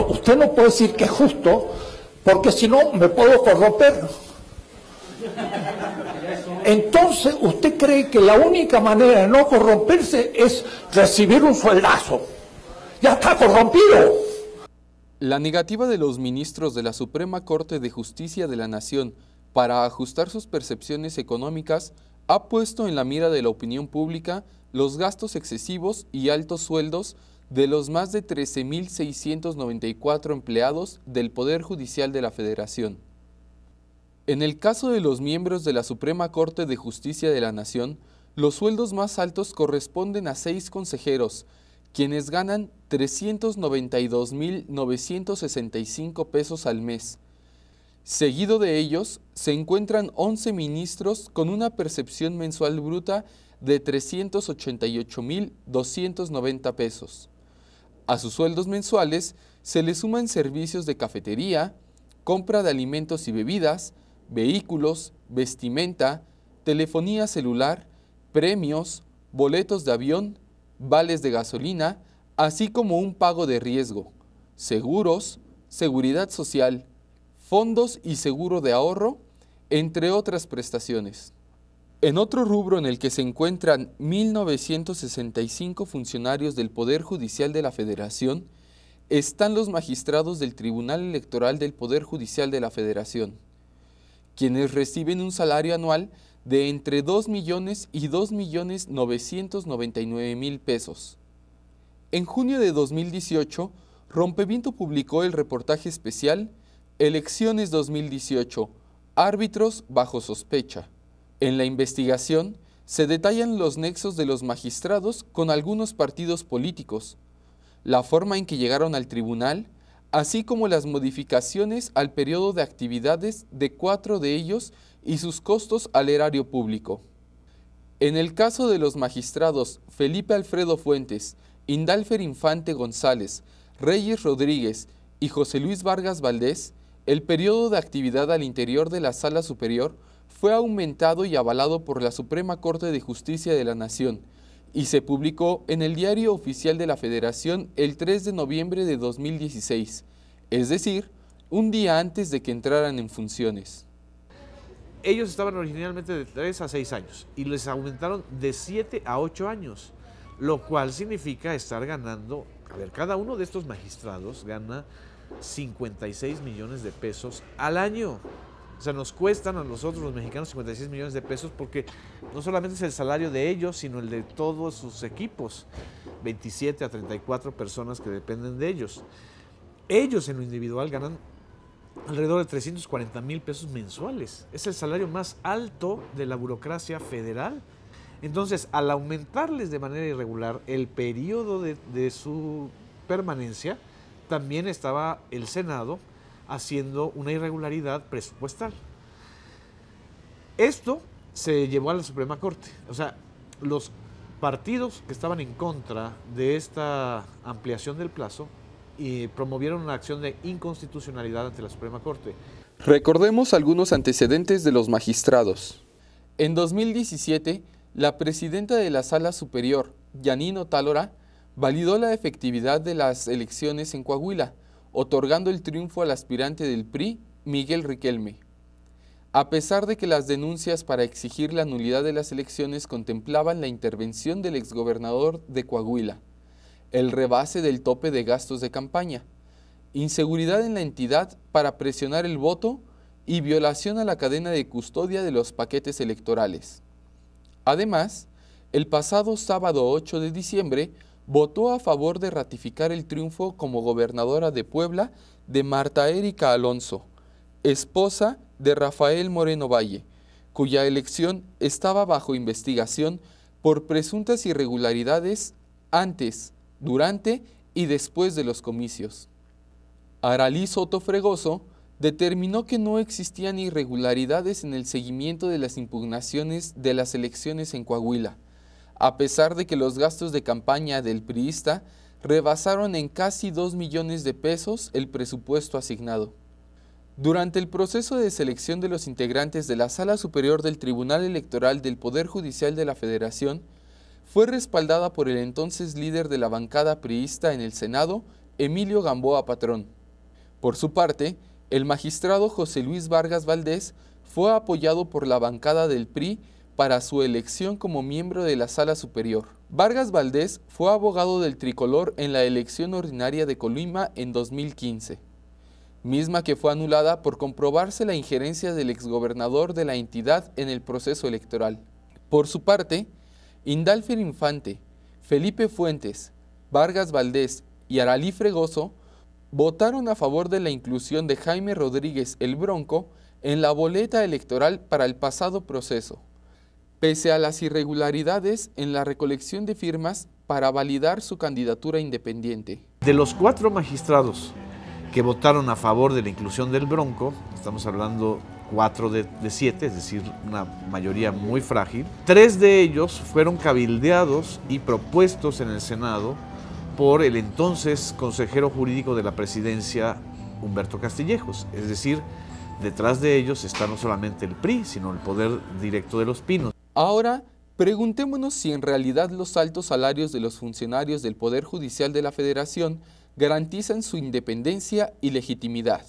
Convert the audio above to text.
usted no puede decir que es justo, porque si no me puedo corromper. Entonces, usted cree que la única manera de no corromperse es recibir un sueldazo. Ya está corrompido. La negativa de los ministros de la Suprema Corte de Justicia de la Nación para ajustar sus percepciones económicas ha puesto en la mira de la opinión pública los gastos excesivos y altos sueldos de los más de 13.694 empleados del Poder Judicial de la Federación. En el caso de los miembros de la Suprema Corte de Justicia de la Nación, los sueldos más altos corresponden a seis consejeros, quienes ganan 392.965 pesos al mes. Seguido de ellos, se encuentran 11 ministros con una percepción mensual bruta de 388.290 pesos. A sus sueldos mensuales se le suman servicios de cafetería, compra de alimentos y bebidas, vehículos, vestimenta, telefonía celular, premios, boletos de avión, vales de gasolina, así como un pago de riesgo, seguros, seguridad social, fondos y seguro de ahorro, entre otras prestaciones. En otro rubro en el que se encuentran 1.965 funcionarios del Poder Judicial de la Federación, están los magistrados del Tribunal Electoral del Poder Judicial de la Federación, quienes reciben un salario anual de entre 2 millones y 2 millones 999 mil pesos. En junio de 2018, Rompeviento publicó el reportaje especial Elecciones 2018, árbitros bajo sospecha, en la investigación se detallan los nexos de los magistrados con algunos partidos políticos, la forma en que llegaron al tribunal, así como las modificaciones al periodo de actividades de cuatro de ellos y sus costos al erario público. En el caso de los magistrados Felipe Alfredo Fuentes, Indalfer Infante González, Reyes Rodríguez y José Luis Vargas Valdés, el periodo de actividad al interior de la sala superior fue aumentado y avalado por la Suprema Corte de Justicia de la Nación y se publicó en el Diario Oficial de la Federación el 3 de noviembre de 2016, es decir, un día antes de que entraran en funciones. Ellos estaban originalmente de 3 a 6 años y les aumentaron de 7 a 8 años, lo cual significa estar ganando, a ver, cada uno de estos magistrados gana 56 millones de pesos al año. O sea, nos cuestan a nosotros los mexicanos 56 millones de pesos porque no solamente es el salario de ellos, sino el de todos sus equipos, 27 a 34 personas que dependen de ellos. Ellos en lo individual ganan alrededor de 340 mil pesos mensuales. Es el salario más alto de la burocracia federal. Entonces, al aumentarles de manera irregular el periodo de, su permanencia, también estaba el Senado haciendo una irregularidad presupuestal. Esto se llevó a la Suprema Corte. O sea, los partidos que estaban en contra de esta ampliación del plazo y promovieron una acción de inconstitucionalidad ante la Suprema Corte. Recordemos algunos antecedentes de los magistrados. En 2017, la presidenta de la Sala Superior, Yanino Tálora, validó la efectividad de las elecciones en Coahuila, otorgando el triunfo al aspirante del PRI, Miguel Riquelme. A pesar de que las denuncias para exigir la nulidad de las elecciones contemplaban la intervención del exgobernador de Coahuila, el rebase del tope de gastos de campaña, inseguridad en la entidad para presionar el voto y violación a la cadena de custodia de los paquetes electorales. Además, el pasado sábado 8 de diciembre, votó a favor de ratificar el triunfo como gobernadora de Puebla de Marta Erika Alonso, esposa de Rafael Moreno Valle, cuya elección estaba bajo investigación por presuntas irregularidades antes, durante y después de los comicios. Aralí Soto Fregoso determinó que no existían irregularidades en el seguimiento de las impugnaciones de las elecciones en Coahuila, a pesar de que los gastos de campaña del priista rebasaron en casi 2 millones de pesos el presupuesto asignado. Durante el proceso de selección de los integrantes de la Sala Superior del Tribunal Electoral del Poder Judicial de la Federación, fue respaldada por el entonces líder de la bancada priista en el Senado, Emilio Gamboa Patrón. Por su parte, el magistrado José Luis Vargas Valdés fue apoyado por la bancada del PRI para su elección como miembro de la Sala Superior. Vargas Valdés fue abogado del tricolor en la elección ordinaria de Colima en 2015, misma que fue anulada por comprobarse la injerencia del exgobernador de la entidad en el proceso electoral. Por su parte, Indalfer Infante, Felipe Fuentes, Vargas Valdés y Aralí Fregoso votaron a favor de la inclusión de Jaime Rodríguez el Bronco en la boleta electoral para el pasado proceso. Pese a las irregularidades en la recolección de firmas para validar su candidatura independiente. De los cuatro magistrados que votaron a favor de la inclusión del Bronco, estamos hablando cuatro de, siete, es decir, una mayoría muy frágil, tres de ellos fueron cabildeados y propuestos en el Senado por el entonces consejero jurídico de la presidencia, Humberto Castillejos, es decir, detrás de ellos está no solamente el PRI, sino el poder directo de los pinos. Ahora, preguntémonos si en realidad los altos salarios de los funcionarios del Poder Judicial de la Federación garantizan su independencia y legitimidad.